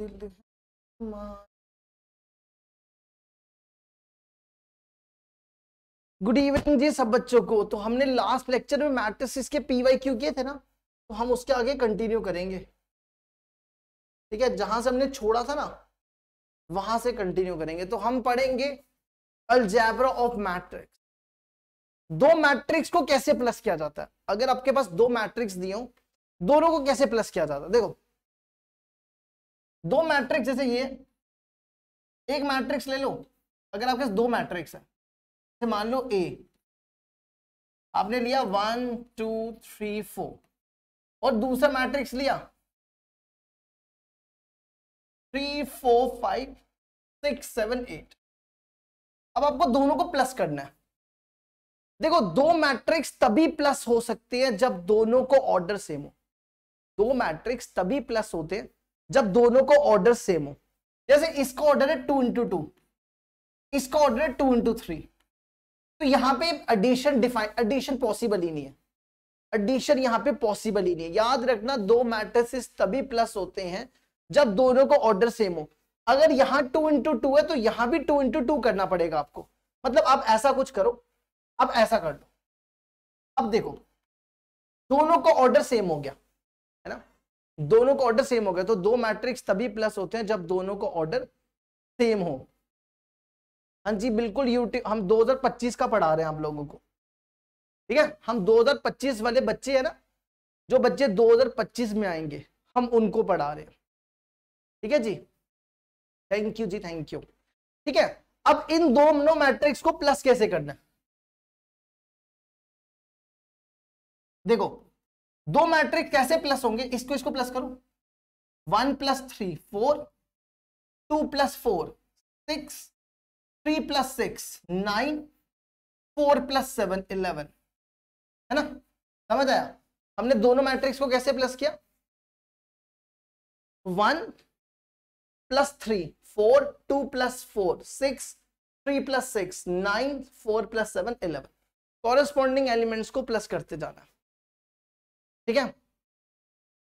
good evening जी सब बच्चों को तो हमने लास्ट लेक्चर में मैट्रिसेस के पी वाई क्यू किए थे ना तो हम उसके आगे कंटिन्यू करेंगे ठीक है जहां से हमने छोड़ा था ना वहां से कंटिन्यू करेंगे तो हम पढ़ेंगे अलजैबरा ऑफ मैट्रिक्स दो मैट्रिक्स को कैसे प्लस किया जाता है अगर आपके पास दो मैट्रिक्स दिए हो दोनों को कैसे प्लस किया जाता है देखो दो मैट्रिक्स जैसे ये एक मैट्रिक्स ले लो अगर आपके दो मैट्रिक्स है मान लो ए आपने लिया वन टू थ्री फोर और दूसरा मैट्रिक्स लिया three four five six seven eight अब आपको दोनों को प्लस करना है देखो दो मैट्रिक्स तभी प्लस हो सकती है जब दोनों को ऑर्डर सेम हो दो मैट्रिक्स तभी प्लस होते हैं जब दोनों को ऑर्डर सेम हो जैसे इसका ऑर्डर है टू इंटू टू इसका ऑर्डर है टू इंटू थ्री तो यहाँ पे एडिशन डिफाइन एडिशन पॉसिबल ही नहीं है एडिशन यहां पे पॉसिबल ही नहीं है याद रखना दो मैट्रिसेस तभी प्लस होते हैं जब दोनों को ऑर्डर सेम हो अगर यहां टू इंटू टू है तो यहां भी टू इंटू टू करना पड़ेगा आपको मतलब आप ऐसा कुछ करो आप ऐसा कर लो अब देखो दोनों का ऑर्डर सेम हो गया दोनों का ऑर्डर सेम हो गया तो दो मैट्रिक्स तभी प्लस होते हैं जब दोनों का ऑर्डर सेम हो हाँ जी बिल्कुल यूट्यूब हम 2025 का पढ़ा रहे हैं हम लोगों को ठीक है हम 2025 वाले बच्चे हैं ना जो बच्चे 2025 में आएंगे हम उनको पढ़ा रहे हैं ठीक है जी थैंक यू जी थैंक यू ठीक है अब इन दोनों मैट्रिक्स को प्लस कैसे करना है देखो दो मैट्रिक कैसे प्लस होंगे इसको इसको प्लस करो one plus three four two plus four six three plus six nine four plus seven eleven है ना समझ आया हमने दोनों मैट्रिक्स को कैसे प्लस किया one plus three four two plus four six three plus six nine four plus seven eleven corresponding elements को प्लस करते जाना ठीक है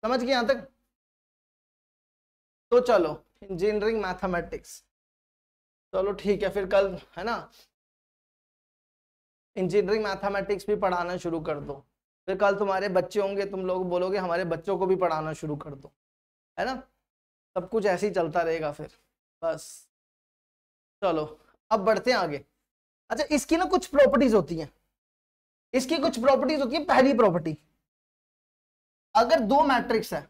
समझ गए यहां तक तो चलो इंजीनियरिंग मैथमेटिक्स चलो ठीक है फिर कल है ना इंजीनियरिंग मैथमेटिक्स भी पढ़ाना शुरू कर दो फिर कल तुम्हारे बच्चे होंगे तुम लोग बोलोगे हमारे बच्चों को भी पढ़ाना शुरू कर दो है ना सब कुछ ऐसे ही चलता रहेगा फिर बस चलो अब बढ़ते हैं आगे अच्छा इसकी ना कुछ प्रॉपर्टीज होती हैं इसकी कुछ प्रॉपर्टीज होती है पहली प्रॉपर्टी अगर दो मैट्रिक्स है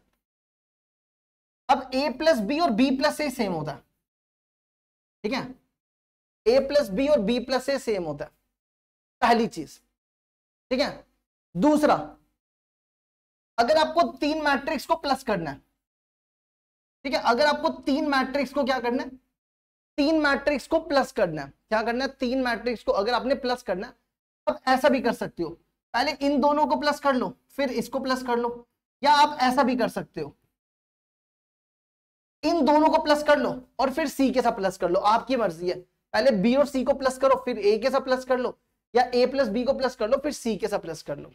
अब ए प्लस बी और बी प्लस ए सेम होता है ठीक है ए प्लस बी और बी प्लस ए सेम होता है पहली चीज ठीक है दूसरा अगर आपको तीन मैट्रिक्स को प्लस करना है ठीक है अगर आपको तीन मैट्रिक्स को क्या करना है तीन मैट्रिक्स को प्लस करना है क्या करना है तीन मैट्रिक्स को अगर आपने प्लस करना है आप ऐसा भी कर सकते हो पहले इन दोनों को प्लस कर लो फिर इसको प्लस कर लो या आप ऐसा भी कर सकते हो इन दोनों को प्लस कर लो और फिर सी के साथ प्लस कर लो आपकी मर्जी है पहले बी और सी को प्लस करो फिर ए के साथ प्लस कर लो या ए प्लस बी को प्लस कर लो फिर सी के साथ प्लस कर लो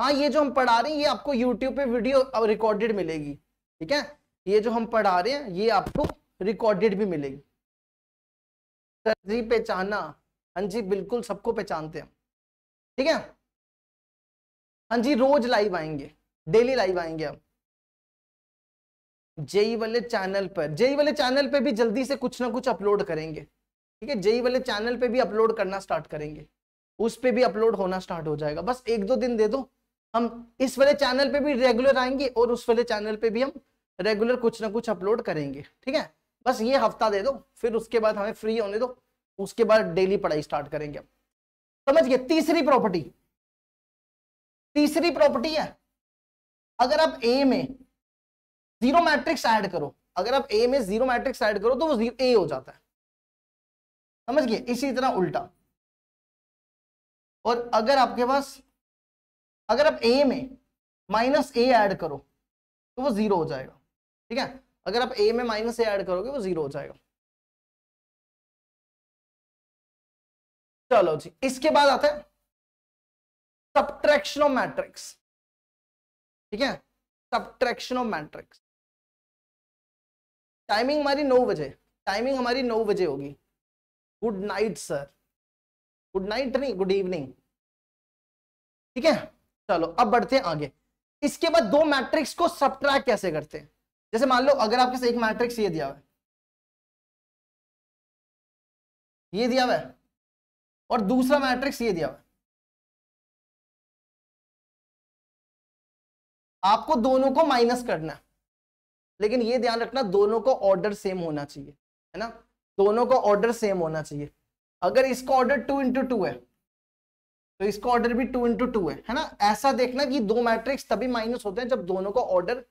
हाँ ये जो हम पढ़ा रहे हैं ये आपको यूट्यूब पे वीडियो रिकॉर्डेड मिलेगी ठीक है ये जो हम पढ़ा रहे हैं ये आपको रिकॉर्डेड भी मिलेगी सर जी पहचाना हाँ जी बिल्कुल सबको पहचानते हैं ठीक है हाँ जी रोज लाइव आएंगे डेली लाइव आएंगे हम जेई वाले चैनल पर जेई वाले चैनल पे भी जल्दी से कुछ ना कुछ अपलोड करेंगे ठीक है जेई वाले चैनल पे भी अपलोड करना स्टार्ट करेंगे उस पर भी अपलोड होना स्टार्ट हो जाएगा बस एक दो दिन दे दो हम इस वाले चैनल पे भी रेगुलर आएंगे और उस वाले चैनल पे भी हम रेगुलर कुछ ना कुछ अपलोड करेंगे ठीक है बस ये हफ्ता दे दो फिर उसके बाद हमें फ्री होने दो उसके बाद डेली पढ़ाई स्टार्ट करेंगे समझ गए तीसरी प्रॉपर्टी तीसरी प्रॉपर्टी है अगर आप ए में जीरो मैट्रिक्स ऐड करो अगर आप ए में जीरो मैट्रिक्स ऐड करो तो वो ए हो जाता है समझ गए इसी तरह उल्टा और अगर आपके पास अगर आप ए में माइनस ए ऐड करो तो वो जीरो हो जाएगा ठीक है अगर आप ए में माइनस ए ऐड करोगे वो जीरो हो जाएगा चलो जी इसके बाद आता है सब्ट्रैक्शनो मैट्रिक्स ठीक है सब्ट्रैक्शनो मैट्रिक्स टाइमिंग हमारी नौ बजे टाइमिंग हमारी नौ बजे होगी good night sir good night नहीं गुड इवनिंग ठीक है चलो अब बढ़ते हैं आगे इसके बाद दो मैट्रिक्स को सब्ट्रैक्ट कैसे करते हैं जैसे मान लो अगर आपके एक मैट्रिक्स ये दिया हुआ है ये दिया हुआ है और दूसरा मैट्रिक्स ये दिया हुआ आपको दोनों को माइनस करना लेकिन ये ध्यान रखना दोनों को ऑर्डर सेम होना चाहिए है ना दोनों को ऑर्डर सेम होना चाहिए अगर इसका ऑर्डर टू इंटू टू है तो इसका ऑर्डर भी टू इंटू टू है है ना ऐसा देखना कि दो मैट्रिक्स तभी माइनस होते हैं जब दोनों का ऑर्डर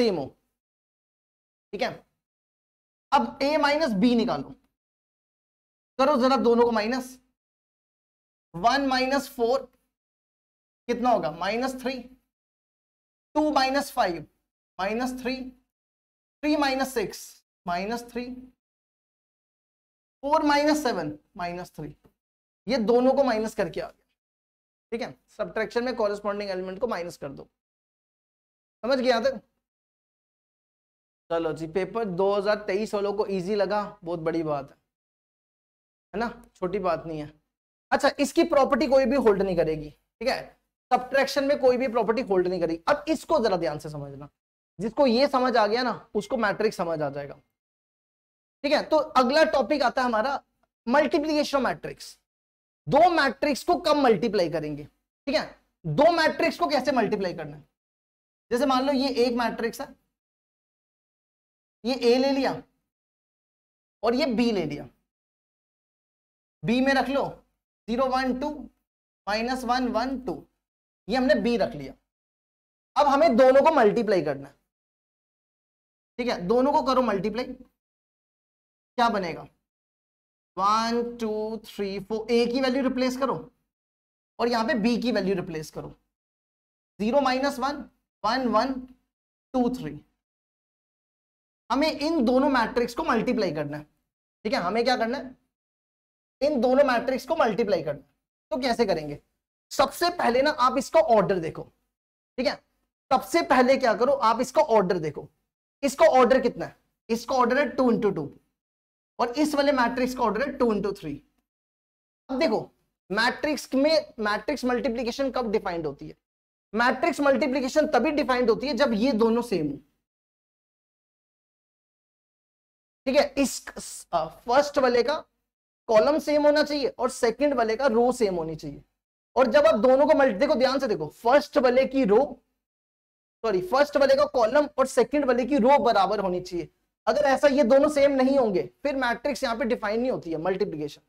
सेम हो ठीक है अब ए माइनस बी निकालो करो जरा दोनों को माइनस वन माइनस फोर कितना होगा minus three two minus five minus three three minus six minus three four minus seven minus three ये दोनों को माइनस करके आ गया ठीक है सब्ट्रैक्शन में कॉरेस्पॉन्डिंग एलिमेंट को माइनस कर दो समझ गया तक चलो जी पेपर 2023 वालों को इजी लगा बहुत बड़ी बात है है ना छोटी बात नहीं है अच्छा इसकी प्रॉपर्टी कोई भी होल्ड नहीं करेगी ठीक है सब्ट्रैक्शन में कोई भी प्रॉपर्टी होल्ड नहीं करेगी अब इसको जरा ध्यान से समझना जिसको ये समझ आ गया ना उसको मैट्रिक्स समझ आ जाएगा ठीक है तो अगला टॉपिक आता है हमारा मल्टीप्लीकेशन ऑफ मैट्रिक्स दो मैट्रिक्स को कब मल्टीप्लाई करेंगे ठीक है दो मैट्रिक्स को कैसे मल्टीप्लाई करना है जैसे मान लो ये एक मैट्रिक्स है ये ए ले लिया और ये बी ले लिया बी में रख लो zero one two minus one one two ये हमने बी रख लिया अब हमें दोनों को मल्टीप्लाई करना है ठीक है दोनों को करो मल्टीप्लाई क्या बनेगा one two three four A की वैल्यू रिप्लेस करो और यहां पे बी की वैल्यू रिप्लेस करो zero minus one one one two three हमें इन दोनों मैट्रिक्स को मल्टीप्लाई करना है ठीक है हमें क्या करना है इन दोनों मैट्रिक्स को मल्टीप्लाई करना तो कैसे करेंगे सबसे पहले ना आप इसका ऑर्डर देखो ठीक है सबसे पहले क्या करो आप इसका ऑर्डर देखो इसका ऑर्डर कितना है इसका ऑर्डर है टू इंटू टू और इस वाले मैट्रिक्स का ऑर्डर है टू इंटू थ्री अब देखो मैट्रिक्स में मैट्रिक्स मल्टीप्लीकेशन कब डिफाइंड होती है मैट्रिक्स मल्टीप्लीकेशन तभी डिफाइंड होती है जब ये दोनों सेम हो ठीक है इस फर्स्ट वाले का कॉलम सेम होना चाहिए और सेकंड वाले का रो सेम होनी चाहिए और जब आप दोनों को मल्टी देखो ध्यान से देखो फर्स्ट वाले की रो सॉरी फर्स्ट वाले का कॉलम और सेकंड वाले की रो बराबर होनी चाहिए अगर ऐसा ये दोनों सेम नहीं होंगे फिर मैट्रिक्स यहाँ पे डिफाइन नहीं होती है मल्टीप्लीकेशन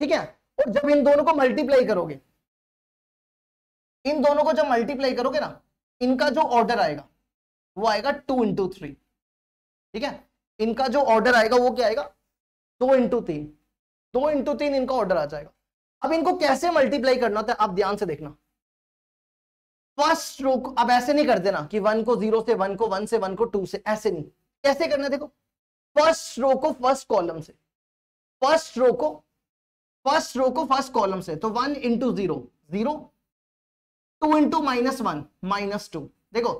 ठीक है और जब इन दोनों को मल्टीप्लाई करोगे इन दोनों को जब मल्टीप्लाई करोगे ना इनका जो ऑर्डर आएगा वो आएगा टू इंटू थ्री ठीक है इनका जो ऑर्डर आएगा वो क्या आएगा दो इंटू तीन दो इंटू तीन इनका ऑर्डर आ जाएगा अब इनको कैसे मल्टीप्लाई करना होता है आप ध्यान से देखना फर्स्ट रो को अब ऐसे नहीं कर देना कि वन को जीरो से वन को वन से वन को टू से ऐसे नहीं कैसे करना देखो फर्स्ट रो को फर्स्ट कॉलम से फर्स्ट रो को फर्स्ट रो को फर्स्ट कॉलम से तो one into zero zero two into minus one minus two देखो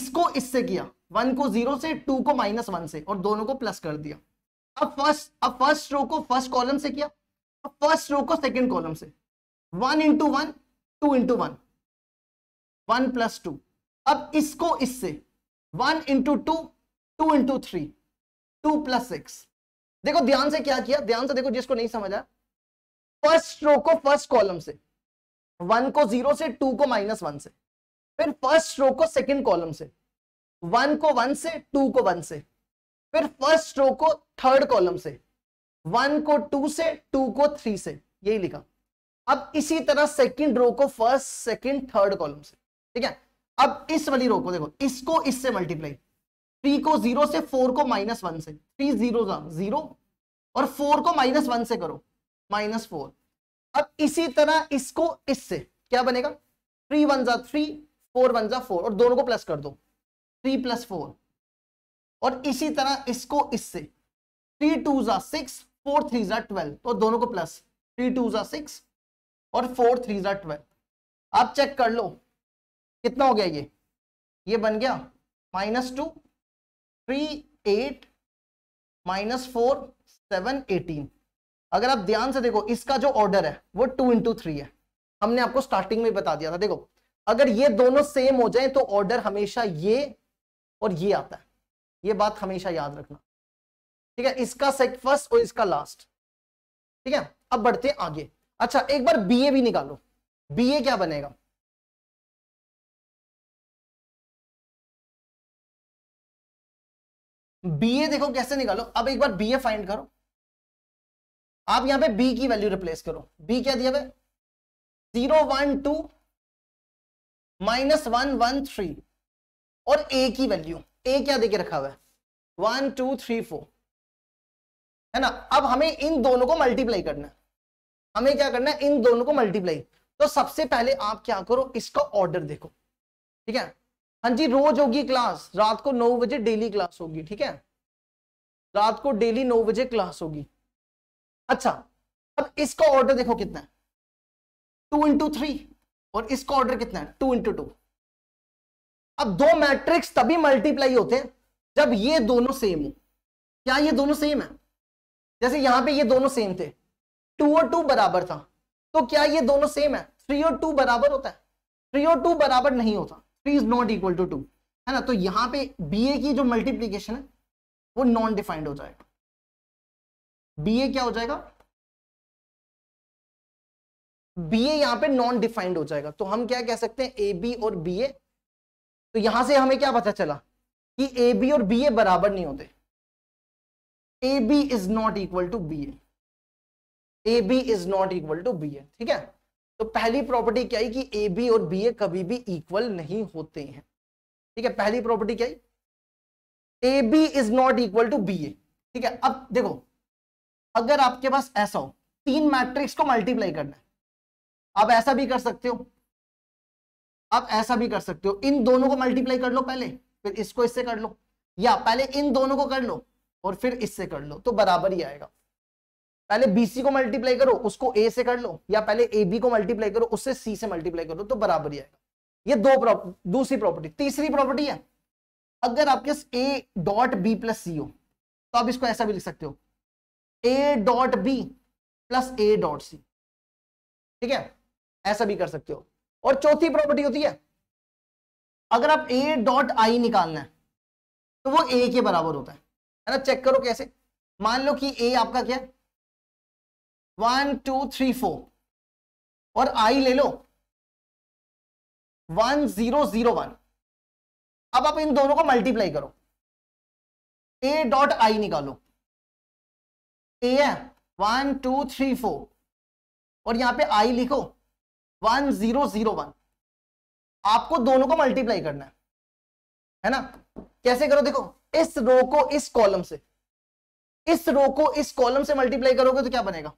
इसको इससे किया वन को जीरो से टू को माइनस वन से और दोनों को प्लस कर दिया अब फर्स्ट अब फर्स्ट रो को फर्स्ट कॉलम से किया फर्स्ट रो को सेकेंड कॉलम से one into one two into one one plus two अब इसको इससे one into two two into three two plus six देखो ध्यान से क्या किया ध्यान से देखो जिसको नहीं समझा फर्स्ट रो को फर्स्ट कॉलम से वन को जीरो से टू को माइनस वन से फिर फर्स्ट रो को सेकेंड कॉलम से वन को वन से टू को वन से फिर फर्स्ट रो को थर्ड कॉलम से वन को टू से टू को थ्री से यही लिखा अब इसी तरह सेकंड रो को फर्स्ट सेकंड थर्ड कॉलम से ठीक है अब इस वाली रो को देखो इसको इससे मल्टीप्लाई थ्री को जीरो से फोर को माइनस वन से थ्री जीरो जीरो और फोर को माइनस वन से करो माइनस फोर अब इसी तरह इसको इससे क्या बनेगा थ्री वन जा थ्री फोर वन जा फोर और दोनों को प्लस कर दो थ्री प्लस फोर और इसी तरह इसको इससे थ्री टू जा सिक्स फोर थ्री ज़ा ट्वेल्व तो दोनों को प्लस थ्री टू ज़ा सिक्स और फोर थ्री ज़ा ट्वेल्व आप चेक कर लो कितना हो गया ये ये बन गया minus two three eight minus four seven eighteen अगर आप ध्यान से देखो इसका जो ऑर्डर है वो टू इंटू थ्री है हमने आपको स्टार्टिंग में बता दिया था देखो अगर ये दोनों सेम हो जाए तो ऑर्डर हमेशा ये और ये आता है ये बात हमेशा याद रखना ठीक है इसका फर्स्ट और इसका लास्ट ठीक है अब बढ़ते हैं आगे अच्छा एक बार बीए भी निकालो बीए क्या बनेगा बीए देखो कैसे निकालो अब एक बार बीए फाइंड करो आप यहां पे बी की वैल्यू रिप्लेस करो बी क्या दिया हुआ zero one two minus one one three और ए की वैल्यू ए क्या देके रखा हुआ है वन टू थ्री फोर है ना अब हमें इन दोनों को मल्टीप्लाई करना है हमें क्या करना है इन दोनों को मल्टीप्लाई तो सबसे पहले आप क्या करो इसका ऑर्डर देखो ठीक है हाँ जी रोज होगी क्लास रात को नौ बजे डेली क्लास होगी ठीक है रात को डेली नौ बजे क्लास होगी अच्छा अब इसका ऑर्डर देखो कितना है टू इंटू थ्री और इसका ऑर्डर कितना है टू इंटू टू अब दो मैट्रिक्स तभी मल्टीप्लाई होते हैं जब ये दोनों सेम हो क्या ये दोनों सेम है जैसे यहां पे ये दोनों सेम थे टू और टू बराबर था तो क्या ये दोनों सेम है थ्री और टू बराबर होता है थ्री और टू बराबर नहीं होता three is not equal to two है ना तो यहां पे बी ए की जो मल्टीप्लीकेशन है वो नॉन डिफाइंड हो जाएगा बी ए क्या हो जाएगा बी ए यहां पर नॉन डिफाइंड हो जाएगा तो हम क्या कह सकते हैं ए बी और बी ए तो यहां से हमें क्या पता चला कि ए बी और बी ए बराबर नहीं होते A B is not equal to B A A B is not equal to B A ठीक है तो पहली प्रॉपर्टी क्या है कि ए बी और बी ए कभी भी इक्वल नहीं होते हैं ठीक है पहली प्रॉपर्टी क्या है A B is not equal to B A ठीक है अब देखो अगर आपके पास ऐसा हो तीन मैट्रिक्स को मल्टीप्लाई करना है आप ऐसा भी कर सकते हो आप ऐसा भी कर सकते हो इन दोनों को मल्टीप्लाई कर लो पहले फिर इसको इससे कर लो या पहले इन दोनों को कर लो और फिर इससे कर लो तो बराबर ही आएगा पहले बीसी को मल्टीप्लाई करो उसको ए से कर लो या पहले ए बी को मल्टीप्लाई करो उससे सी से मल्टीप्लाई करो तो बराबर ही आएगा ये दो दूसरी प्रॉपर्टी तीसरी प्रॉपर्टी है अगर आपके पास A dot B plus C हो तो आप इसको ऐसा भी लिख सकते हो A dot B plus A dot C ठीक है ऐसा भी कर सकते हो और चौथी प्रॉपर्टी होती है अगर आप ए डॉट आई निकालना है तो वो ए के बराबर होता है है ना चेक करो कैसे मान लो कि ए आपका क्या वन टू थ्री फोर और आई ले लो वन जीरो जीरो वन अब आप इन दोनों को मल्टीप्लाई करो ए डॉट आई निकालो ए है वन टू थ्री फोर और यहां पे आई लिखो वन जीरो जीरो वन आपको दोनों को मल्टीप्लाई करना है है ना कैसे करो देखो इस रो को इस कॉलम से इस रो को इस कॉलम से मल्टीप्लाई करोगे तो क्या बनेगा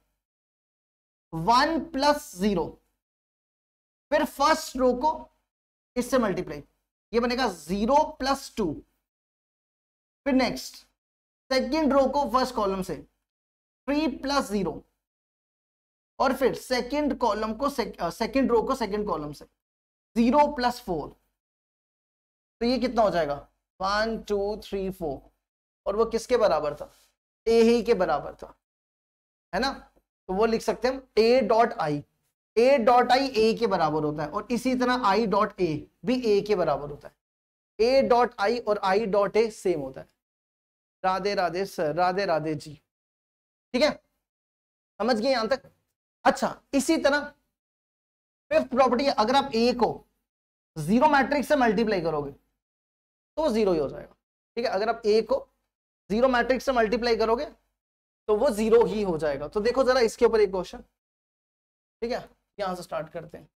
वन प्लस जीरो फिर फर्स्ट रो को इससे मल्टीप्लाई ये बनेगा जीरो प्लस टू फिर नेक्स्ट सेकेंड रो को फर्स्ट कॉलम से थ्री प्लस जीरो और फिर सेकेंड कॉलम को सेकेंड रो को सेकेंड कॉलम से जीरो प्लस फोर तो ये कितना हो जाएगा वन टू थ्री फोर और वो किसके बराबर था ए ही के बराबर था है ना तो वो लिख सकते हैं हम ए dot I A dot I ए के बराबर होता है और इसी तरह आई डॉट ए भी ए के बराबर होता है ए डॉट आई और आई डॉट ए सेम होता है राधे राधे सर राधे राधे जी ठीक है समझ गए यहां तक अच्छा इसी तरह फिफ्थ प्रॉपर्टी अगर आप ए को जीरो मैट्रिक्स से मल्टीप्लाई करोगे तो जीरो ही हो जाएगा ठीक है अगर आप ए को जीरो मैट्रिक्स से मल्टीप्लाई करोगे तो वो जीरो ही हो जाएगा तो देखो जरा इसके ऊपर एक क्वेश्चन ठीक है यहां से स्टार्ट करते हैं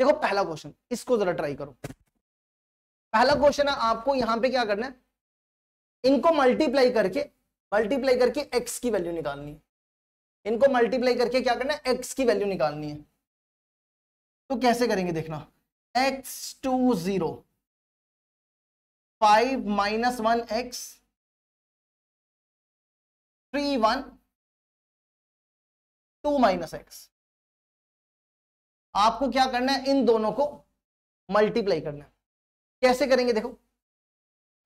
देखो पहला क्वेश्चन इसको जरा ट्राई करो पहला क्वेश्चन है आपको यहां पे क्या करना है इनको मल्टीप्लाई करके मल्टीप्लाई करके एक्स की वैल्यू निकालनी है इनको मल्टीप्लाई करके क्या करना है एक्स की वैल्यू निकालनी है तो कैसे करेंगे देखना X two zero five minus one X three one two minus X आपको क्या करना है इन दोनों को मल्टीप्लाई करना है कैसे करेंगे देखो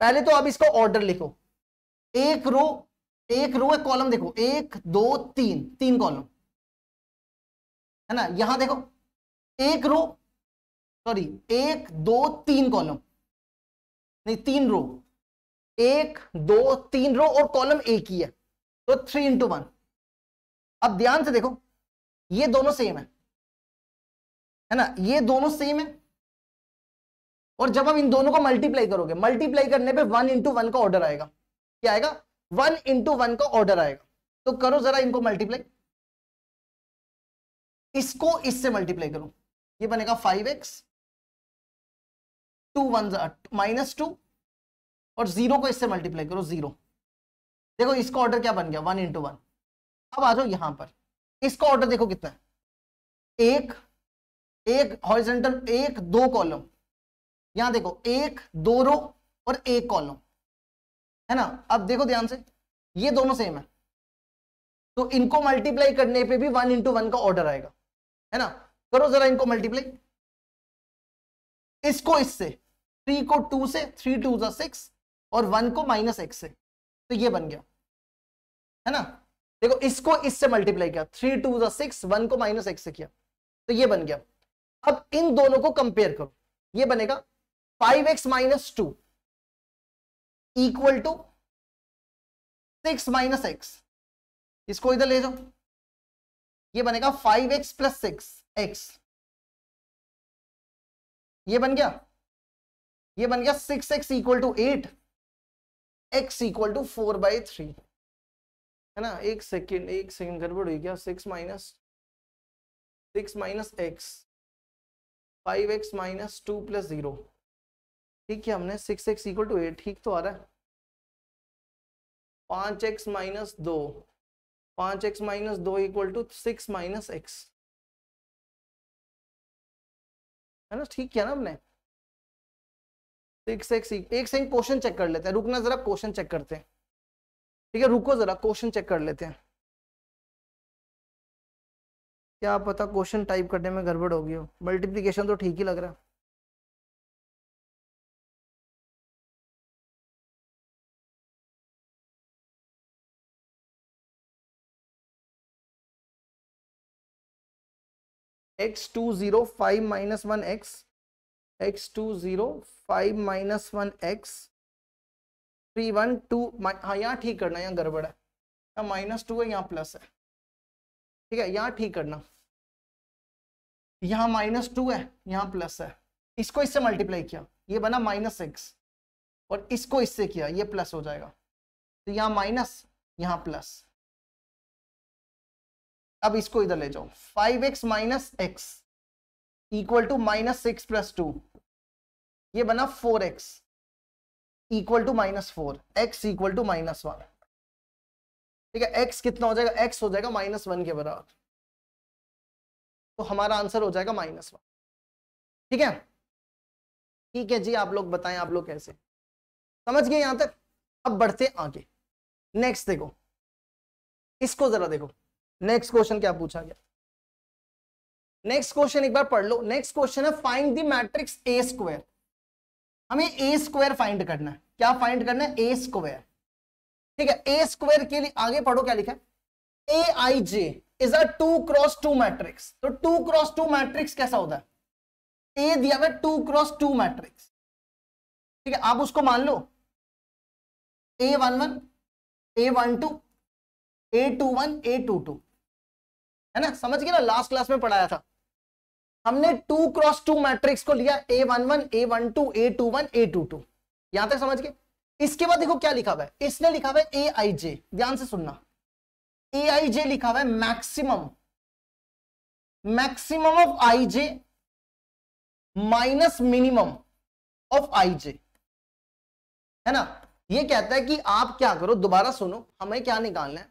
पहले तो आप इसको ऑर्डर लिखो एक रो एक रो एक कॉलम देखो एक दो तीन तीन कॉलम है ना यहां देखो एक रो सॉरी एक दो तीन कॉलम नहीं तीन रो एक दो तीन रो और कॉलम एक ही है तो थ्री इंटू वन अब ध्यान से देखो ये दोनों सेम है है ना ये दोनों सेम है और जब हम इन दोनों को मल्टीप्लाई करोगे मल्टीप्लाई करने पे वन इंटू वन का ऑर्डर आएगा क्या आएगा वन इंटू वन का ऑर्डर आएगा तो करो जरा इनको मल्टीप्लाई इसको इससे मल्टीप्लाई करो ये बनेगा five X two one minus two और जीरो को इससे मल्टीप्लाई करो जीरो देखो इसका ऑर्डर क्या बन गया वन इंटू वन अब आ जाओ यहां पर इसका ऑर्डर देखो कितना है एक एक हॉरिजेंटल एक दो कॉलम यहां देखो एक दो रो और एक कॉलम है ना अब देखो ध्यान से ये दोनों सेम है तो इनको मल्टीप्लाई करने पे भी वन इंटू वन का ऑर्डर आएगा है ना करो जरा इनको मल्टीप्लाई इसको इससे थ्री को टू से थ्री टू जो सिक्स और वन को माइनस एक्स से तो ये बन गया है ना देखो इसको इससे मल्टीप्लाई किया थ्री टू जो सिक्स वन को माइनस एक्स से किया तो ये बन गया अब इन दोनों को कंपेयर करो ये बनेगा five X minus two equal to six minus X इसको इधर ले जाओ ये बनेगा five X plus six X ये बन गया ये बन गया six X equal to eight X equal to four by three है ना एक सेकेंड एक सेकेंड गड़बड़ हुई क्या six minus six minus X five X minus two plus zero ठीक है हमने six X equal to eight ठीक तो आ रहा है पाँच एक्स माइनस दो पाँच एक्स माइनस दो equal to six minus X है ना ठीक किया ना हमने तो एक से एक एक से एक क्वेश्चन चेक कर लेते हैं रुकना जरा क्वेश्चन चेक करते हैं ठीक है रुको जरा क्वेश्चन चेक कर लेते हैं क्या पता क्वेश्चन टाइप करने में गड़बड़ होगी हो मल्टीप्लीकेशन तो ठीक ही लग रहा है X two zero five minus one X X two zero five minus one X three one two हाँ यहाँ ठीक करना यहाँ गड़बड़ है यहाँ माइनस टू है यहाँ प्लस है ठीक है यहाँ ठीक करना यहाँ माइनस टू है यहाँ प्लस है इसको इससे मल्टीप्लाई किया ये बना माइनस एक्स और इसको इससे किया ये प्लस हो जाएगा तो यहाँ माइनस यहाँ प्लस अब इसको इधर ले जाओ five X minus X equal to minus six plus two ये बना four X equal to minus four X equal to minus one ठीक है एक्स कितना हो जाएगा एक्स हो जाएगा माइनस वन के बराबर तो हमारा आंसर हो जाएगा माइनस वन ठीक है ठीक है जी आप लोग बताएं आप लोग कैसे समझ गए यहां तक अब बढ़ते आगे नेक्स्ट देखो इसको जरा देखो नेक्स्ट क्वेश्चन क्या पूछा गया नेक्स्ट क्वेश्चन एक बार पढ़ लो नेक्स्ट क्वेश्चन है find the matrix A square हमें ए स्क्वायर फाइंड करना है क्या फाइंड करना है ए स्क्वायर ठीक है ए स्क्वायर के लिए आगे पढ़ो क्या लिखा A I J is a two cross two matrix तो टू क्रॉस टू मैट्रिक्स कैसा होता है ए दिया हुआ टू क्रॉस टू मैट्रिक्स ठीक है आप उसको मान लो A one one A one two A two one A two two है ना समझ गए ना लास्ट क्लास में पढ़ाया था हमने टू क्रॉस टू मैट्रिक्स को लिया A one one A one two A two one A two two यहां तक समझ गए इसके बाद देखो क्या लिखा हुआ है इसने लिखा हुआ है ए आई जे ध्यान से सुनना ए आई जे लिखा हुआ है maximum maximum of I J minus minimum of I J है ना ये कहता है कि आप क्या करो दोबारा सुनो हमें क्या निकालना है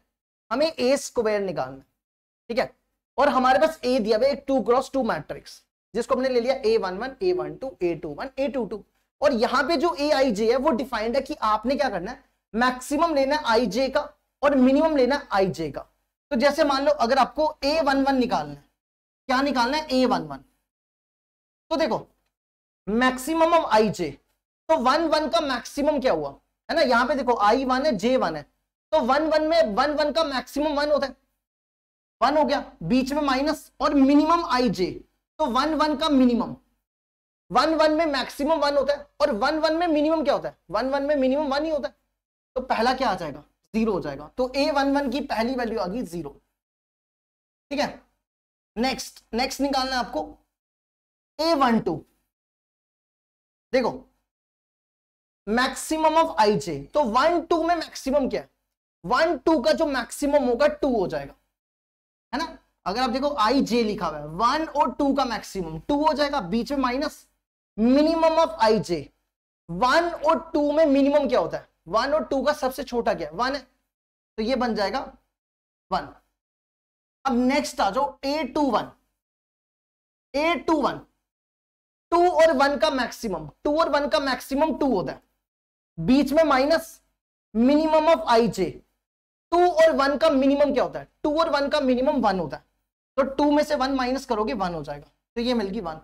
हमें ए स्क्वायर निकालना है ठीक है और हमारे पास ए दिया हुआ एक टू क्रॉस टू मैट्रिक्स जिसको हमने ले लिया A one one A one two A two one A two two और यहां पे जो ए आई जे है वो डिफाइंड है कि आपने क्या करना है मैक्सिमम लेना है आई जे का और मिनिमम लेना है आई जे का तो जैसे मान लो अगर आपको ए वन वन निकालना है क्या निकालना है ए वन वन तो देखो मैक्सिमम ऑफ आई जे तो वन वन का मैक्सिमम क्या हुआ है ना यहां पे देखो आई वन है जे वन है तो वन वन में वन वन का मैक्सिमम वन होता है वन हो गया बीच में माइनस और मिनिमम आई जे तो वन वन का मिनिमम वन वन में मैक्सिमम वन होता है और वन वन में मिनिमम क्या होता है वन वन में मिनिमम वन ही होता है तो पहला क्या आ जाएगा जीरो हो जाएगा तो ए वन वन की पहली वैल्यू आ गई जीरो ठीक है नेक्स्ट नेक्स्ट निकालना है आपको ए वन टू देखो मैक्सिमम ऑफ आई जे तो वन टू में मैक्सिमम क्या है वन टू का जो मैक्सिमम होगा टू हो जाएगा है ना अगर आप देखो आई जे लिखा हुआ है वन और टू का मैक्सिमम टू हो जाएगा बीच में minus minimum of I j one और टू में मिनिमम क्या होता है वन और टू का सबसे छोटा क्या है वन है तो ये बन जाएगा वन अब नेक्स्ट आ जाओ a two one A two one two और वन का मैक्सिमम टू और वन का मैक्सिमम टू होता है बीच में minus minimum of I j two और वन का मिनिमम क्या होता है टू और वन का मिनिमम वन होता है तो टू में से वन माइनस करोगे वन हो जाएगा तो ये मिलगी वन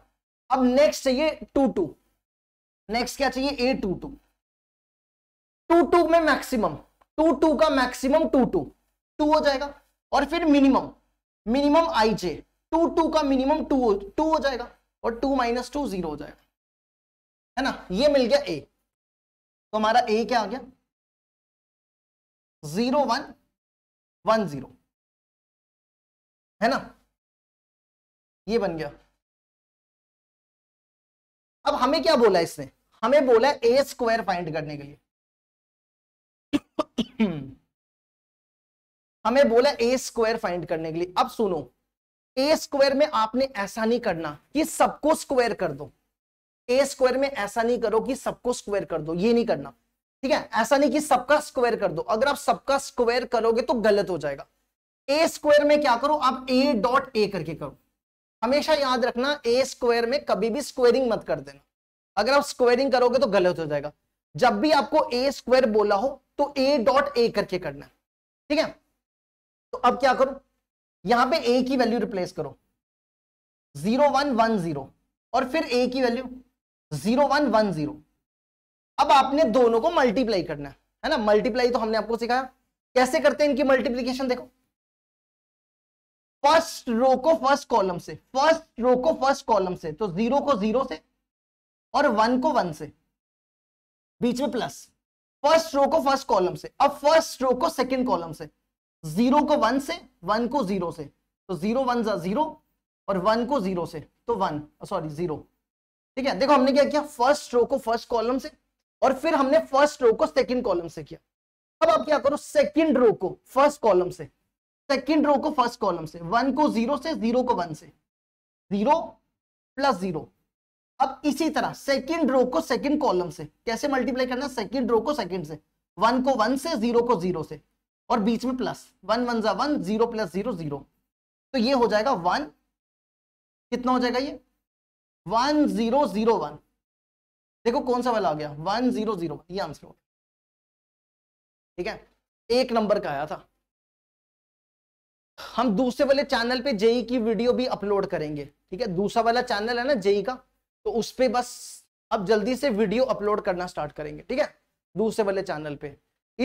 अब नेक्स्ट चाहिए टू टू नेक्स्ट क्या चाहिए a two two two two में मैक्सिमम टू टू का मैक्सिमम टू टू टू हो जाएगा और फिर मिनिमम मिनिमम आई जे टू टू का मिनिमम टू टू हो जाएगा और टू माइनस टू जीरो हो जाएगा है ना ये मिल गया ए तो हमारा ए क्या आ गया जीरो वन वन जीरो है ना ये बन गया अब हमें क्या बोला इसने हमें बोला ए स्क्वायर फाइंड करने के लिए हमें बोला ए स्क्वायर फाइंड करने के लिए अब सुनो ए स्क्वायर में आपने ऐसा नहीं करना कि सबको स्क्वायर कर दो ए स्क्वायर में ऐसा नहीं करो कि सबको स्क्वायर कर दो ये नहीं करना ठीक है ऐसा नहीं कि सबका स्क्वायर कर दो अगर आप सबका स्क्वायर करोगे तो गलत हो जाएगा ए स्क्वायर में क्या करो आप ए डॉट ए करके करो हमेशा याद रखना ए स्क्वायर में कभी भी स्क्वायरिंग मत कर देना अगर आप स्क्वायरिंग करोगे तो गलत हो जाएगा जब भी आपको ए स्क्वायर बोला हो तो ए डॉट ए करके करना है ठीक है तो अब क्या करो यहां पे ए की वैल्यू रिप्लेस करो जीरो वन वन जीरो और फिर ए की value zero one one zero अब आपने दोनों को मल्टीप्लाई करना है ना मल्टीप्लाई तो हमने आपको सिखाया कैसे करते हैं इनकी मल्टीप्लीकेशन देखो फर्स्ट रो को फर्स्ट कॉलम से फर्स्ट रो को फर्स्ट कॉलम से तो जीरो को जीरो से और वन को वन से बीच में प्लस फर्स्ट रो को फर्स्ट कॉलम से अब फर्स्ट रो को सेकंड कॉलम से जीरो को वन से वन को जीरो से तो जीरो वन जा जीरो और वन को जीरो से तो वन सॉरी जीरो ठीक है देखो हमने क्या किया फर्स्ट रो को फर्स्ट कॉलम से और फिर हमने फर्स्ट रो को सेकंड कॉलम से किया अब आप क्या करो सेकंड रो को फर्स्ट कॉलम से सेकंड रो को फर्स्ट कॉलम से वन को जीरो से जीरो को वन से जीरो प्लस जीरो अब इसी तरह सेकंड रो को सेकंड कॉलम से कैसे मल्टीप्लाई करना सेकंड रो को सेकंड से वन को वन से जीरो को जीरो से और बीच में प्लस वन वन जा one zero plus zero zero तो ये हो जाएगा वन कितना हो जाएगा ये वन जीरो जीरो वन देखो कौन सा वाला आ गया वन जीरो जीरो ये आंसर हो गया ठीक है एक नंबर का आया था हम दूसरे वाले चैनल पे जेई की वीडियो भी अपलोड करेंगे ठीक है दूसरा वाला चैनल है ना जेई का तो उस पर बस अब जल्दी से वीडियो अपलोड करना स्टार्ट करेंगे ठीक है दूसरे वाले चैनल पे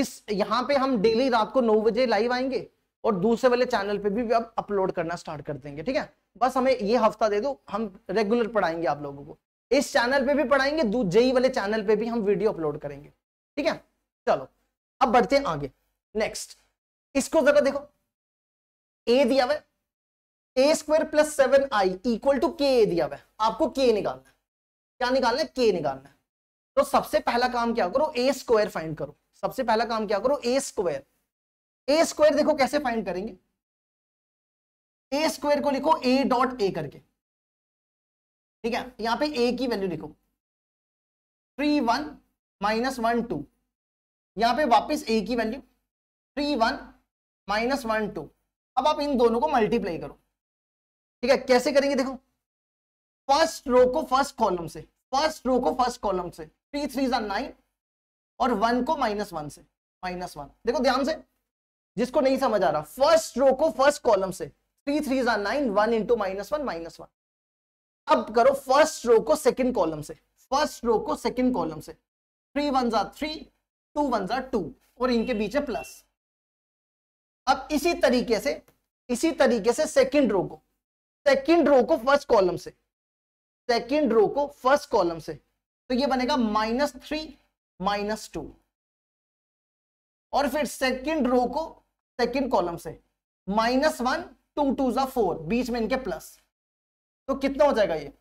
इस यहाँ पे हम डेली रात को नौ बजे लाइव आएंगे और दूसरे वाले चैनल पे भी अब अपलोड करना स्टार्ट कर देंगे ठीक है बस हमें ये हफ्ता दे दो हम रेगुलर पढ़ाएंगे आप लोगों को इस चैनल पे भी पढ़ाएंगे जेई वाले चैनल पे भी हम वीडियो अपलोड करेंगे ठीक है चलो अब बढ़ते हैं आगे नेक्स्ट इसको जरा देखो ए दिया हुआ a square plus seven I equal to k दिया हुआ आपको के निकालना है क्या निकालना है के निकालना है तो सबसे पहला काम क्या करो ए स्क्वायर फाइंड करो सबसे पहला काम क्या करो ए स्क्वायर ए स्क्वायर देखो कैसे फाइंड करेंगे ए स्क्वायर को लिखो ए डॉट ए करके ठीक है यहां पे ए की वैल्यू लिखो three one minus one two यहां पे वापस ए की value three one minus one two अब आप इन दोनों को मल्टीप्लाई करो ठीक है कैसे करेंगे देखो फर्स्ट रो को फर्स्ट कॉलम से फर्स्ट रो को फर्स्ट कॉलम से थ्री थ्री नाइन और वन को माइनस वन से माइनस वन देखो ध्यान से जिसको नहीं समझ आ रहा फर्स्ट रो को फर्स्ट कॉलम से थ्री थ्री जन nine one into minus one minus one अब करो फर्स्ट रो को सेकंड कॉलम से फर्स्ट रो को सेकंड कॉलम से थ्री वन जार थ्री टू वन जार टू और इनके बीच है प्लस अब इसी तरीके से इसी तरीके से सेकंड रो को सेकंड रो को फर्स्ट कॉलम से सेकंड रो को फर्स्ट कॉलम से तो ये बनेगा माइनस थ्री माइनस टू और फिर सेकंड रो को सेकंड कॉलम से माइनस वन टू टू जा फोर बीच में इनके प्लस तो कितना हो जाएगा ये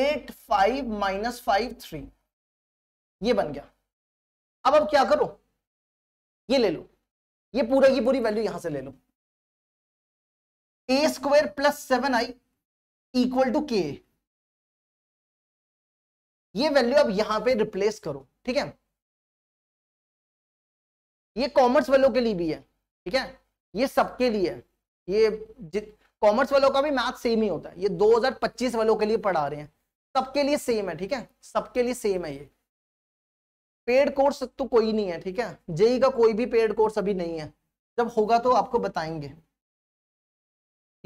eight five minus five three ये बन गया अब अब क्या करो ये ले लो ये पूरा की पूरी वैल्यू यहां से ले लो a square plus seven I equal to k ये वैल्यू अब यहां पे रिप्लेस करो ठीक है ये कॉमर्स वालों के लिए भी है ठीक है ये सबके लिए है ये जित कॉमर्स वालों का भी मैथ सेम ही होता है ये 2025 वालों के लिए पढ़ा रहे हैं सबके लिए सेम है ठीक है सबके लिए सेम है ये पेड कोर्स तो कोई नहीं है ठीक है जेई का कोई भी पेड कोर्स अभी नहीं है जब होगा तो आपको बताएंगे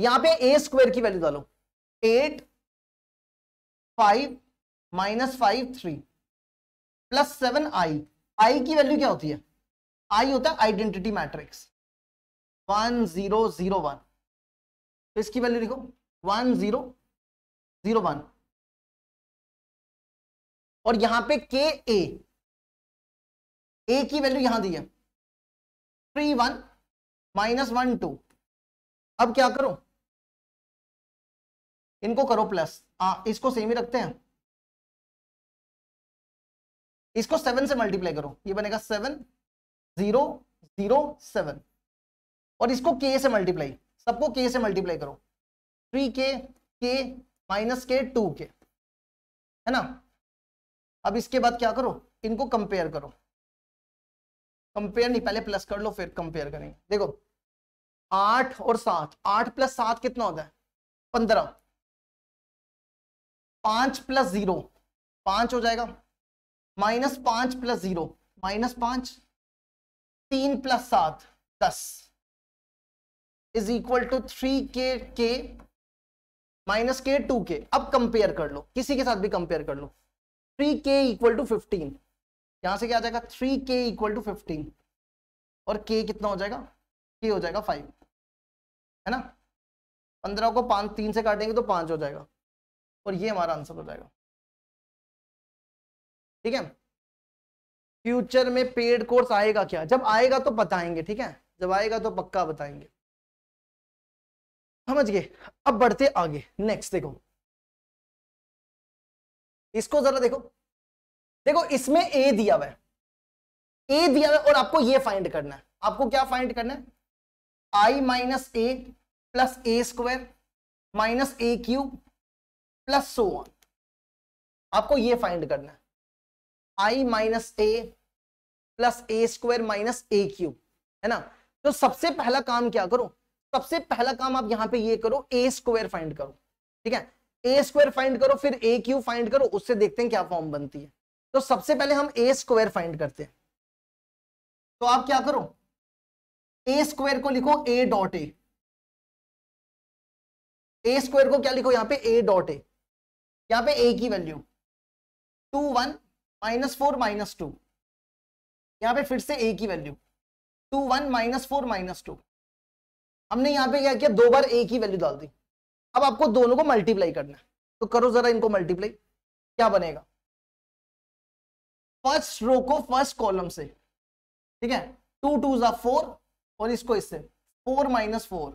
यहां पे ए स्क्वायर की वैल्यू डालो eight five minus five three plus seven I I की वैल्यू क्या होती है आई होता है identity matrix one zero zero one तो इसकी वैल्यू लिखो वन जीरो जीरो वन और यहां पे के ए ए की वैल्यू यहां दी है three one minus one two अब क्या करो इनको करो प्लस आ, हाँ, इसको सेम ही रखते हैं इसको सेवन से मल्टीप्लाई करो ये बनेगा सेवन जीरो जीरो सेवन और इसको के से मल्टीप्लाई सबको के से मल्टीप्लाई करो थ्री के के माइनस के टू के है ना अब इसके बाद क्या करो इनको कंपेयर करो कंपेयर नहीं पहले प्लस कर लो फिर कंपेयर करेंगे देखो आठ और सात आठ प्लस सात कितना होता है पंद्रह पांच प्लस जीरो पांच हो जाएगा माइनस पांच प्लस जीरो माइनस पांच तीन प्लस सात दस इज इक्वल टू थ्री के के माइनस के टू के अब कंपेयर कर लो किसी के साथ भी कंपेयर कर लो थ्री के इक्वल टू फिफ्टीन यहां से क्या आ जाएगा थ्री के इक्वल टू फिफ्टीन और के कितना हो जाएगा के हो जाएगा फाइव है ना पंद्रह को पाँच तीन से काटेंगे तो पांच हो जाएगा और ये हमारा आंसर हो जाएगा ठीक है फ्यूचर में पेड कोर्स आएगा क्या जब आएगा तो बताएंगे ठीक है जब आएगा तो पक्का बताएंगे समझ गए अब बढ़ते आगे नेक्स्ट देखो इसको जरा देखो देखो इसमें ए दिया हुआ ए दिया हुआ और आपको ये फाइंड करना है आपको क्या फाइंड करना है I minus a plus a square minus a cube plus so on आपको ये फाइंड करना है I minus a plus a square minus a cube है ना तो सबसे पहला काम क्या करो सबसे पहला काम आप यहां पे ये करो ए स्क्वायर फाइंड करो ठीक है ए स्क्वायर फाइंड करो फिर ए क्यू फाइंड करो उससे देखते हैं क्या फॉर्म बनती है तो सबसे पहले हम ए स्क्वायर फाइंड करते हैं तो आप क्या करो ए स्क्वायर को लिखो ए डॉट ए ए स्क्वायर को क्या लिखो यहां पे ए डॉट ए यहां पे ए की value two one minus four minus two यहां पे फिर से ए की value two one minus four minus two हमने यहाँ पे क्या किया दो बार एक ही वैल्यू डाल दी अब आपको दोनों को मल्टीप्लाई करना है तो करो जरा इनको मल्टीप्लाई क्या बनेगा फर्स्ट रो को फर्स्ट कॉलम से ठीक है टू टू जा फोर और इसको इससे फोर माइनस फोर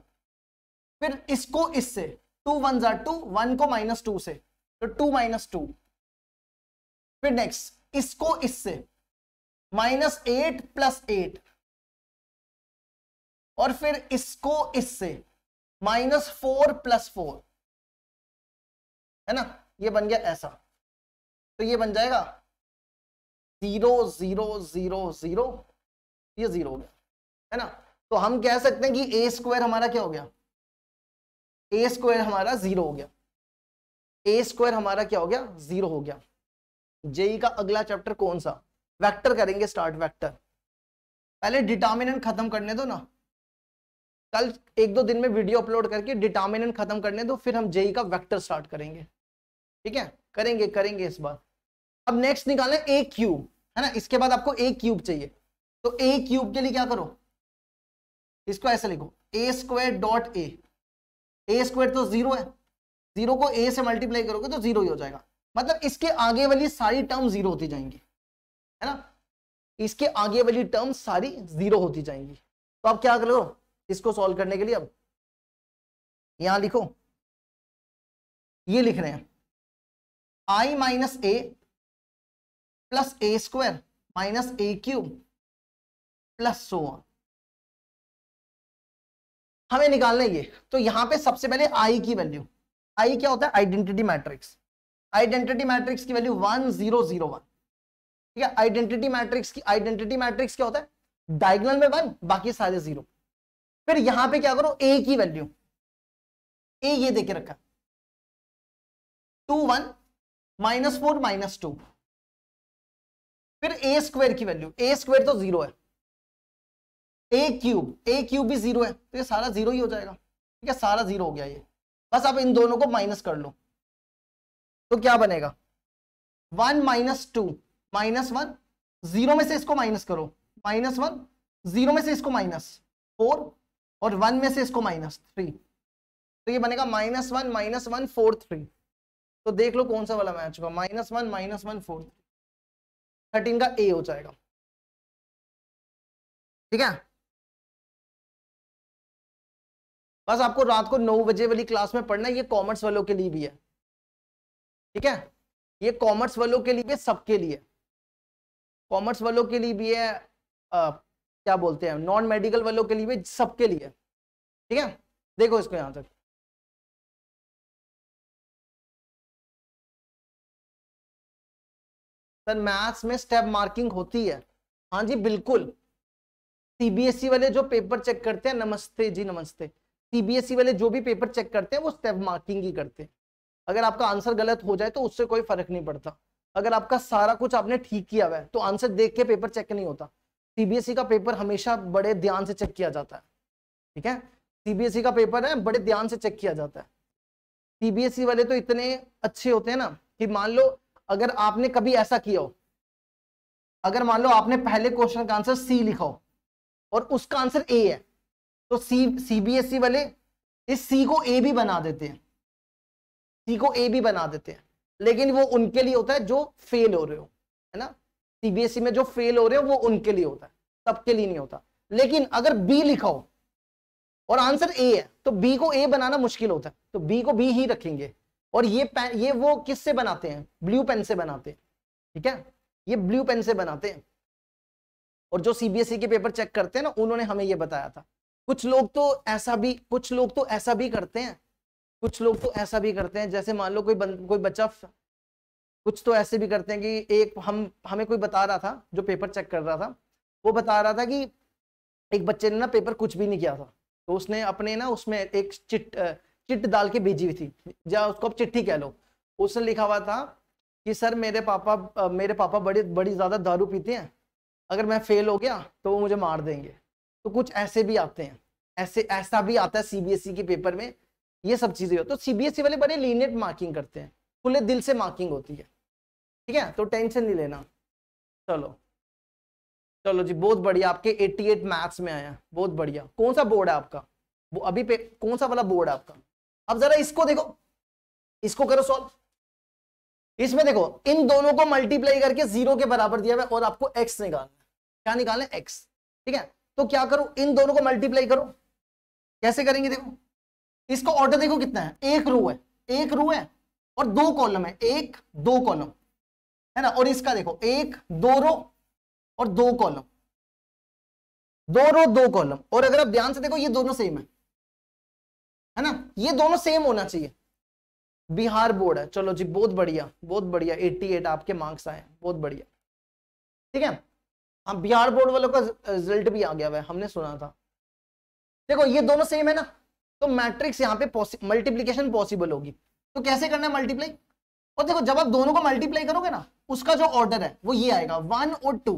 फिर इसको इससे टू वन जा टू वन को माइनस टू से तो टू माइनस टू फिर नेक्स्ट इसको इससे माइनस एट प्लस एट और फिर इसको इससे माइनस फोर प्लस फोर है ना ये बन गया ऐसा तो ये बन जाएगा जीरो जीरो जीरो जीरो ये जीरो हो गया है ना तो हम कह सकते हैं कि ए स्क्वायर हमारा क्या हो गया ए स्क्वायर हमारा जीरो हो गया ए स्क्वायर हमारा क्या हो गया जीरो हो गया जेई का अगला चैप्टर कौन सा वेक्टर करेंगे स्टार्ट वेक्टर पहले डिटर्मिनेंट खत्म करने दो ना कल एक दो दिन में वीडियो अपलोड करके डिटामिनेंट खत्म करने दो फिर हम जेई का वेक्टर स्टार्ट करेंगे ठीक है करेंगे करेंगे इस बार अब नेक्स्ट निकालना ए क्यूब है ना इसके बाद आपको ए क्यूब चाहिए तो ए क्यूब के लिए क्या करो इसको ऐसे लिखो a square dot a a square तो जीरो है जीरो को ए से मल्टीप्लाई करोगे तो जीरो ही हो जाएगा मतलब इसके आगे वाली सारी टर्म जीरो होती जाएंगी है ना इसके आगे वाली टर्म सारी जीरो होती जाएंगी तो आप क्या करो इसको सॉल्व करने के लिए अब यहां लिखो ये लिख रहे हैं I minus a plus a square minus a cube plus so हमें निकालना ये तो यहां पे सबसे पहले आई की वैल्यू आई क्या होता है आइडेंटिटी मैट्रिक्स आइडेंटिटी मैट्रिक्स की value one zero zero one ठीक है आइडेंटिटी मैट्रिक्स की आइडेंटिटी मैट्रिक्स क्या होता है डायगनल में वन बाकी सारे जीरो फिर यहां पे क्या करो ए की वैल्यू ए ये के रखा two one minus four minus two फिर ए स्क्वायर की वैल्यू ए स्क्वायर तो जीरो है ए क्यूब ए क्यूब भी जीरो है तो ये सारा जीरो ही हो जाएगा ठीक है सारा जीरो हो गया ये बस आप इन दोनों को माइनस कर लो तो क्या बनेगा one minus two minus one zero में से इसको माइनस करो माइनस वन जीरो में से इसको माइनस फोर और वन में से इसको माइनस थ्री तो ये बनेगा minus one minus one four three तो देख लो कौन सा वाला मैच होगा minus one minus one four three thirteen का ए हो जाएगा ठीक है बस आपको रात को नौ बजे वाली क्लास में पढ़ना ये कॉमर्स वालों के लिए भी है ठीक है ये कॉमर्स वालों के लिए सबके लिए कॉमर्स वालों के लिए भी है क्या बोलते हैं नॉन मेडिकल वालों के लिए भी सबके लिए ठीक है देखो इसको यहाँ तक सर मैथ्स में स्टेप मार्किंग होती है हाँ जी बिल्कुल सीबीएसई वाले जो पेपर चेक करते हैं नमस्ते जी नमस्ते सीबीएसई वाले जो भी पेपर चेक करते हैं वो स्टेप मार्किंग ही करते हैं अगर आपका आंसर गलत हो जाए तो उससे कोई फर्क नहीं पड़ता अगर आपका सारा कुछ आपने ठीक किया हुआ है तो आंसर देख के पेपर चेक नहीं होता सीबीएसई e का पेपर हमेशा बड़े ध्यान से चेक किया जाता है ठीक है सीबीएसई e का पेपर है बड़े ध्यान से चेक किया जाता है सीबीएसई e वाले तो इतने अच्छे होते हैं ना कि मान लो अगर आपने कभी ऐसा किया हो अगर मान लो आपने पहले क्वेश्चन का आंसर सी लिखा हो और उसका आंसर ए है तो सी सीबीएसई वाले इस सी को ए भी बना देते हैं सी को ए भी बना देते हैं लेकिन वो उनके लिए होता है जो फेल हो रहे हो है ना सीबीएसई e में जो फेल हो रहे हैं वो उनके लिए होता है सबके लिए नहीं होता लेकिन अगर बी लिखाओ और आंसर ए है तो बी को ए बनाना मुश्किल होता है तो बी को बी ही रखेंगे और ये पेन ये वो किससे बनाते हैं ब्लू पेन से बनाते हैं ठीक है ये ब्लू पेन से बनाते हैं और जो सीबीएसई e के पेपर चेक करते हैं ना उन्होंने हमें ये बताया था कुछ लोग तो ऐसा भी कुछ लोग तो ऐसा भी करते हैं कुछ लोग तो ऐसा भी करते हैं जैसे मान लो कोई कोई बच्चा कुछ तो ऐसे भी करते हैं कि एक हम हमें कोई बता रहा था जो पेपर चेक कर रहा था वो बता रहा था कि एक बच्चे ने ना पेपर कुछ भी नहीं किया था तो उसने अपने ना उसमें एक चिट चिट डाल के भेजी हुई थी या उसको आप चिट्ठी कह लो उसने लिखा हुआ था कि सर मेरे पापा मेरे पापा बड़े बड़ी ज़्यादा दारू पीते हैं अगर मैं फेल हो गया तो वो मुझे मार देंगे तो कुछ ऐसे भी आते हैं ऐसे ऐसा भी आता है सी e के पेपर में ये सब चीज़ें हो तो सी e वाले बड़े लीनियट मार्किंग करते हैं खुले दिल से मार्किंग होती है ठीक है तो टेंशन नहीं लेना चलो चलो जी बहुत बढ़िया आपके 88 मैथ्स में आया बहुत बढ़िया कौन सा बोर्ड है आपका वो अभी पे कौन सा वाला बोर्ड है आपका अब जरा इसको देखो इसको करो सॉल्व इसमें देखो इन दोनों को मल्टीप्लाई करके जीरो के बराबर दिया हुआ और आपको एक्स निकालना है क्या निकालना है एक्स ठीक है तो क्या करो इन दोनों को मल्टीप्लाई करो कैसे करेंगे देखो इसको ऑर्डर देखो कितना है एक रू है एक रू है और दो कॉलम है एक दो कॉलम है ना और इसका देखो एक दो रो और दो कॉलम दो रो दो कॉलम और अगर आप ध्यान से देखो ये दोनों सेम है है ना ये दोनों सेम होना चाहिए बिहार बोर्ड है चलो जी बहुत बढ़िया बहुत बढ़िया 88 आपके मार्क्स आए बहुत बढ़िया ठीक है हाँ बिहार बोर्ड वालों का रिजल्ट भी आ गया हुआ हमने सुना था देखो ये दोनों सेम है ना तो मैट्रिक्स यहाँ पे मल्टीप्लीकेशन पॉसिबल होगी तो कैसे करना है मल्टीप्लाई और देखो जब आप दोनों को मल्टीप्लाई करोगे ना उसका जो ऑर्डर है वो ये आएगा वन और टू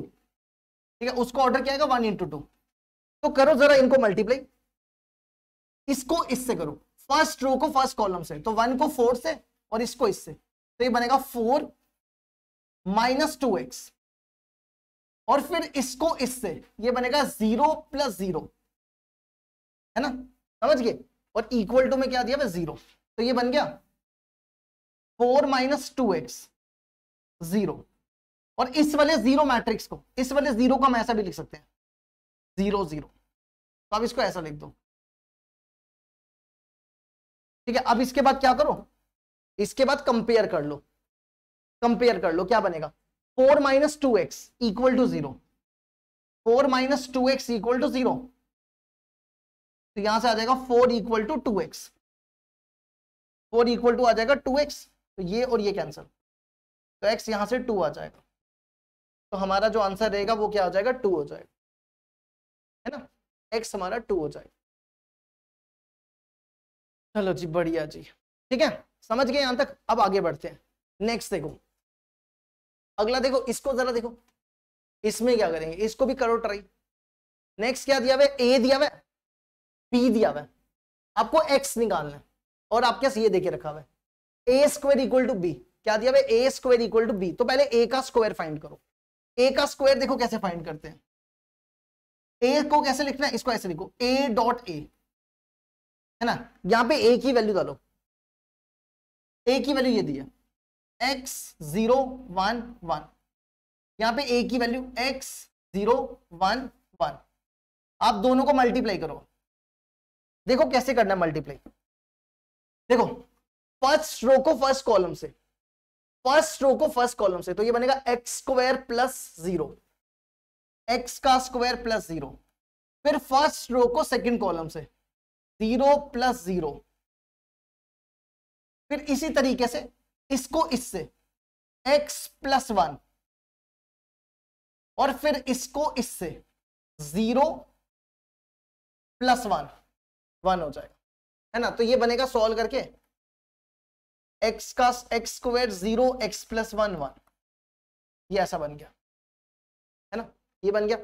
ठीक है उसका ऑर्डर क्या आएगा वन इंटू टू तो करो जरा इनको मल्टीप्लाई इसको इससे करो फर्स्ट रो को फर्स्ट कॉलम से तो वन को फोर से और इसको इससे तो ये बनेगा फोर माइनस टू एक्स और फिर इसको इससे ये बनेगा जीरो प्लस जीरो है ना समझ गए और इक्वल टू में क्या दिया जीरो तो ये बन गया four minus two x zero और इस वाले जीरो मैट्रिक्स को इस वाले जीरो को हम ऐसा भी लिख सकते हैं जीरो जीरो तो अब इसको ऐसा लिख दो ठीक है अब इसके बाद क्या करो इसके बाद कंपेयर कर लो कंपेयर कर लो क्या बनेगा four minus two x equal to zero four minus two x equal to zero तो यहां से आ जाएगा four equal to two x four equal to आ जाएगा टू एक्स तो ये और ये कैंसिल तो एक्स यहाँ से टू आ जाएगा तो हमारा जो आंसर रहेगा वो क्या हो जाएगा टू हो जाएगा है ना एक्स हमारा टू हो जाएगा चलो जी बढ़िया जी ठीक है समझ गए यहां तक अब आगे बढ़ते हैं नेक्स्ट देखो अगला देखो इसको जरा देखो इसमें क्या करेंगे इसको भी करो ट्राई नेक्स्ट क्या दिया हुआ ए दिया हुआ पी दिया हुआ आपको एक्स निकालना है और आपके ये देके रखा हुआ है a square equal to b क्या दिया भाई a square equal to b तो पहले ए का स्क्वायर फाइंड करो ए का स्क्वायर देखो कैसे फाइंड करते हैं ए को कैसे लिखना है इसको ऐसे लिखो ए डॉट ए है ना यहां पे ए की वैल्यू डालो ए की वैल्यू ये दी है एक्स जीरो वन वन यहां पे ए की value x zero one one आप दोनों को मल्टीप्लाई करो देखो कैसे करना है मल्टीप्लाई देखो फर्स्ट रो को फर्स्ट कॉलम से फर्स्ट रो को फर्स्ट कॉलम से तो ये बनेगा x square plus zero x का स्क्वायर प्लस जीरो फिर फर्स्ट रो को सेकंड कॉलम से जीरो प्लस जीरो फिर इसी तरीके से इसको इससे एक्स प्लस वन और फिर इसको इससे जीरो प्लस वन वन हो जाएगा है ना तो ये बनेगा सॉल्व करके एक्स का x square zero x plus one one ये ऐसा बन गया है ना ये बन गया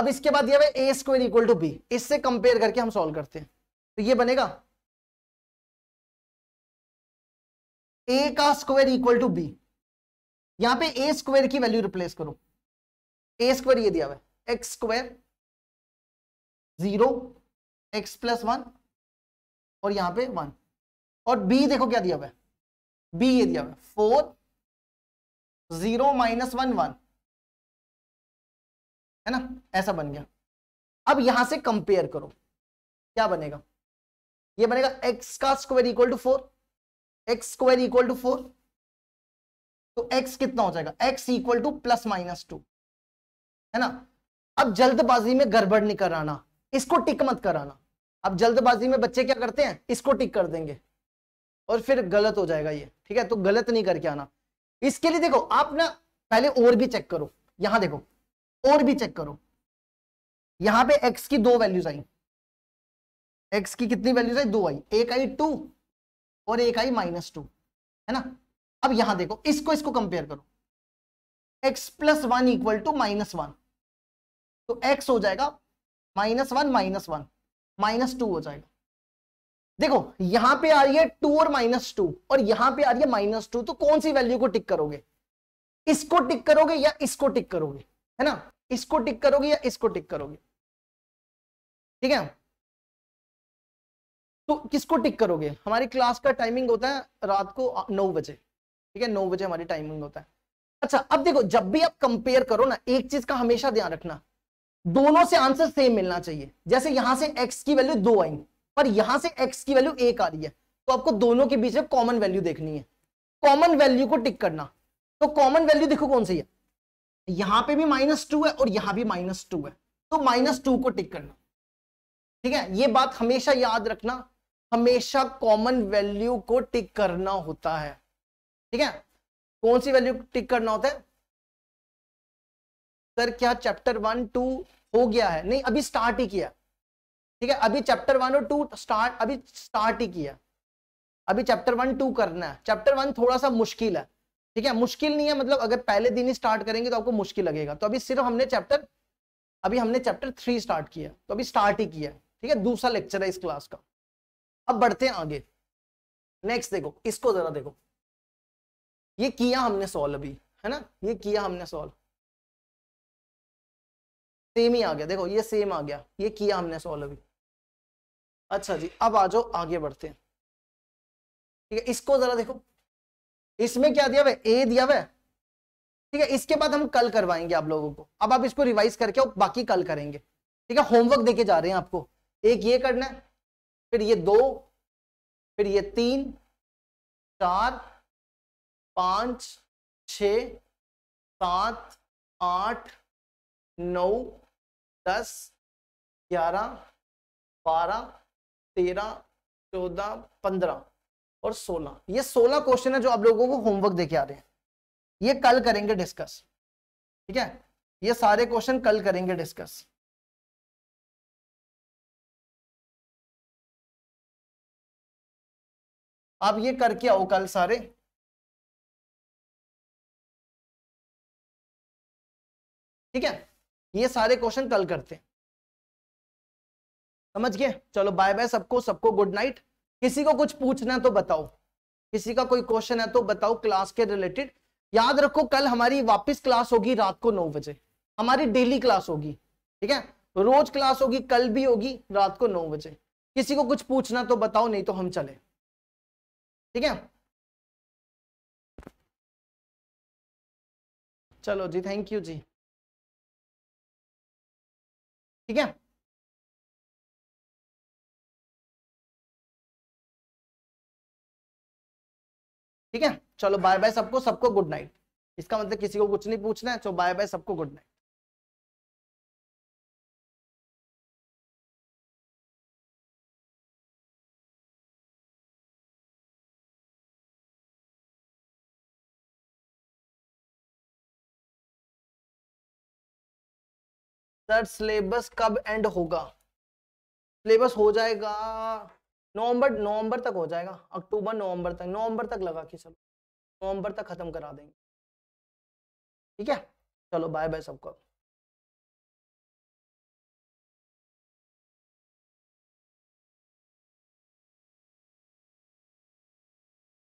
अब इसके बाद यह a square equal to b इससे कंपेयर करके हम सॉल्व करते हैं तो ये बनेगा ए का स्क्वायर इक्वल टू बी यहां पे ए स्क्वायर की वैल्यू रिप्लेस करो ए स्क्वायर ये दिया हुआ है x square zero x plus one और यहां पे वन और बी देखो क्या दिया हुआ है बी ये दिया हुआ four zero minus one one है ना ऐसा बन गया अब यहां से कंपेयर करो क्या बनेगा ये बनेगा एक्स का square equal to four x square equal to four तो एक्स कितना हो जाएगा x equal to plus minus two है ना अब जल्दबाजी में गड़बड़ नहीं कराना इसको टिक मत कराना अब जल्दबाजी में बच्चे क्या करते हैं इसको टिक कर देंगे और फिर गलत हो जाएगा ये ठीक है तो गलत नहीं करके आना इसके लिए देखो आप ना पहले और भी चेक करो यहां देखो और भी चेक करो यहां पे x की दो वैल्यूज आई x की कितनी वैल्यूज आई दो आई एक आई टू और एक आई माइनस टू है ना अब यहां देखो इसको इसको कंपेयर करो x plus one equal to minus one तो x हो जाएगा minus one minus one minus two हो जाएगा देखो यहां पे आ रही है टू और माइनस टू और यहां पे आ रही है माइनस टू तो कौन सी वैल्यू को टिक करोगे इसको टिक करोगे या इसको टिक करोगे है ना इसको टिक करोगे या इसको टिक करोगे ठीक है तो किसको टिक करोगे हमारी क्लास का टाइमिंग होता है रात को नौ बजे ठीक है नौ बजे हमारी टाइमिंग होता है अच्छा अब देखो जब भी आप कंपेयर करो ना एक चीज का हमेशा ध्यान रखना दोनों से आंसर सेम मिलना चाहिए जैसे यहां से एक्स की वैल्यू दो आई पर यहां से एक्स की वैल्यू एक आ रही है तो आपको दोनों के बीच में कॉमन वैल्यू देखनी है कॉमन वैल्यू को टिक करना तो कॉमन वैल्यू देखो कौन सी है यहां पे भी माइनस टू है और यहां भी माइनस टू है तो माइनस टू को टिक करना ठीक है ये बात हमेशा याद रखना हमेशा कॉमन वैल्यू को टिक करना होता है ठीक है कौन सी वैल्यू टिक करना होता है सर क्या चैप्टर वन टू हो गया है नहीं अभी स्टार्ट ही किया ठीक है अभी चैप्टर वन और टू स्टार्ट अभी स्टार्ट ही किया अभी चैप्टर वन टू करना है चैप्टर वन थोड़ा सा मुश्किल है ठीक है मुश्किल नहीं है मतलब अगर पहले दिन ही स्टार्ट करेंगे तो आपको मुश्किल लगेगा तो अभी सिर्फ हमने चैप्टर अभी हमने चैप्टर थ्री स्टार्ट किया तो अभी स्टार्ट ही किया ठीक है दूसरा लेक्चर है इस क्लास का अब बढ़ते हैं आगे नेक्स्ट देखो इसको जरा देखो ये किया हमने सॉल्व अभी है ना ये किया हमने सॉल्व सेम ही आ गया देखो ये सेम आ गया ये किया हमने सॉल्व अभी अच्छा जी अब आ जाओ आगे बढ़ते हैं ठीक है इसको जरा देखो इसमें क्या दिया हुआ ए दिया हुआ ठीक है इसके बाद हम कल करवाएंगे आप लोगों को अब आप इसको रिवाइज करके और बाकी कल करेंगे ठीक है होमवर्क देके जा रहे हैं आपको एक ये करना है फिर ये दो फिर ये तीन चार पांच छ सात आठ नौ दस ग्यारह बारह तेरह चौदह पंद्रह और सोलह ये सोलह क्वेश्चन है जो आप लोगों को होमवर्क देके आ रहे हैं ये कल करेंगे डिस्कस ठीक है ये सारे क्वेश्चन कल करेंगे डिस्कस आप ये करके आओ कल सारे ठीक है ये सारे क्वेश्चन कल करते हैं समझ गए चलो बाय बाय सबको सबको गुड नाइट किसी को कुछ पूछना है तो बताओ किसी का कोई क्वेश्चन है तो बताओ क्लास के रिलेटेड याद रखो कल हमारी वापस क्लास होगी रात को नौ बजे हमारी डेली क्लास होगी ठीक है रोज क्लास होगी कल भी होगी रात को नौ बजे किसी को कुछ पूछना तो बताओ नहीं तो हम चले ठीक है चलो जी थैंक यू जी ठीक है ठीक है चलो बाय बाय सबको सबको गुड नाइट इसका मतलब किसी को कुछ नहीं पूछना है चलो बाय बाय सबको गुड नाइट सर सिलेबस कब एंड होगा सिलेबस हो जाएगा नवंबर नवंबर तक हो जाएगा अक्टूबर नवंबर तक नवंबर तक लगा के चलो नवंबर तक खत्म करा देंगे ठीक है चलो बाय बाय सबको